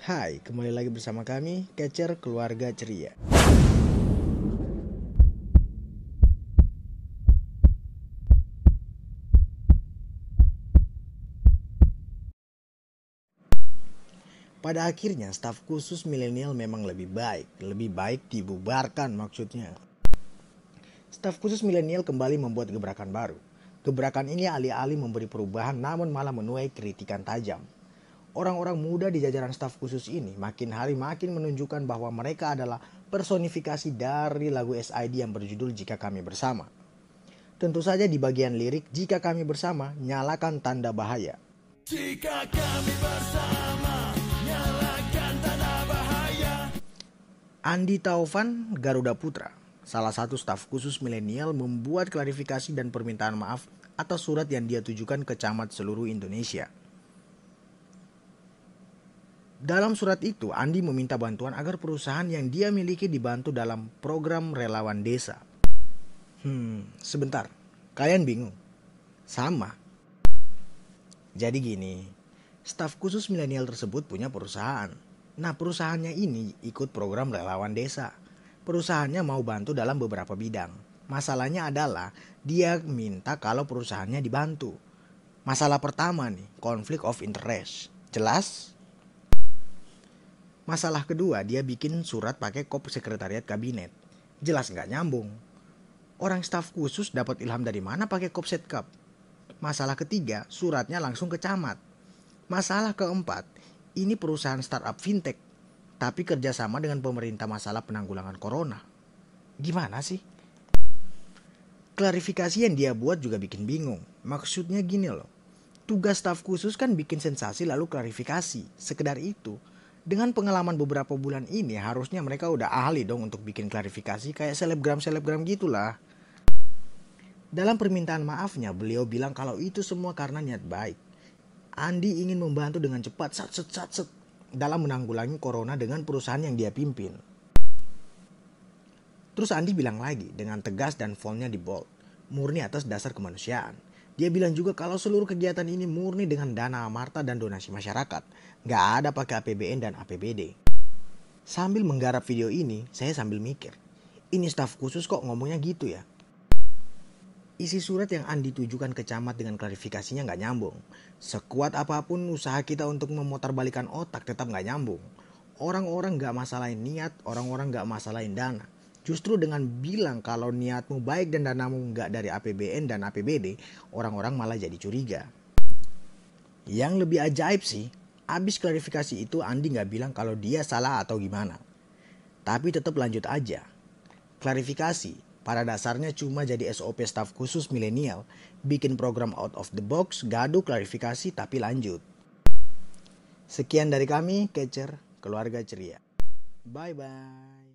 Hai, kembali lagi bersama kami, Kecer Keluarga Ceria. Pada akhirnya, staf khusus milenial memang lebih baik, lebih baik dibubarkan maksudnya. Staf khusus milenial kembali membuat gebrakan baru. Gebrakan ini alih-alih memberi perubahan namun malah menuai kritikan tajam. Orang-orang muda di jajaran staf khusus ini makin hari makin menunjukkan bahwa mereka adalah personifikasi dari lagu SID yang berjudul Jika Kami Bersama. Tentu saja di bagian lirik Jika Kami Bersama, nyalakan tanda bahaya. Jika kami bersama, nyalakan tanda bahaya. Andi Taufan, Garuda Putra, salah satu staf khusus milenial membuat klarifikasi dan permintaan maaf atas surat yang dia tujukan ke camat seluruh Indonesia – dalam surat itu, Andi meminta bantuan agar perusahaan yang dia miliki dibantu dalam program relawan desa. Hmm, sebentar. Kalian bingung? Sama. Jadi gini, staf khusus milenial tersebut punya perusahaan. Nah, perusahaannya ini ikut program relawan desa. Perusahaannya mau bantu dalam beberapa bidang. Masalahnya adalah dia minta kalau perusahaannya dibantu. Masalah pertama nih, konflik of interest. Jelas? Masalah kedua, dia bikin surat pakai kop sekretariat kabinet. Jelas nggak nyambung. Orang staf khusus dapat ilham dari mana pakai kop setkap? Masalah ketiga, suratnya langsung ke camat. Masalah keempat, ini perusahaan startup fintech, tapi kerjasama dengan pemerintah masalah penanggulangan corona. Gimana sih? Klarifikasi yang dia buat juga bikin bingung. Maksudnya gini loh, tugas staf khusus kan bikin sensasi lalu klarifikasi, sekedar itu dengan pengalaman beberapa bulan ini harusnya mereka udah ahli dong untuk bikin klarifikasi kayak selebgram-selebgram gitulah. Dalam permintaan maafnya, beliau bilang kalau itu semua karena niat baik. Andi ingin membantu dengan cepat sat satu sat sat dalam menanggulangi corona dengan perusahaan yang dia pimpin. Terus Andi bilang lagi dengan tegas dan fontnya di bold, murni atas dasar kemanusiaan dia bilang juga kalau seluruh kegiatan ini murni dengan dana Amarta dan donasi masyarakat. Nggak ada pakai APBN dan APBD. Sambil menggarap video ini, saya sambil mikir. Ini staf khusus kok ngomongnya gitu ya? Isi surat yang Andi tujukan ke camat dengan klarifikasinya nggak nyambung. Sekuat apapun usaha kita untuk memutarbalikan otak tetap nggak nyambung. Orang-orang nggak masalahin niat, orang-orang nggak masalahin dana Justru dengan bilang kalau niatmu baik dan danamu nggak dari APBN dan APBD, orang-orang malah jadi curiga. Yang lebih ajaib sih, abis klarifikasi itu Andi nggak bilang kalau dia salah atau gimana. Tapi tetap lanjut aja. Klarifikasi, pada dasarnya cuma jadi SOP staf khusus milenial, bikin program out of the box, gaduh klarifikasi tapi lanjut. Sekian dari kami, Kecer keluarga ceria. Bye-bye.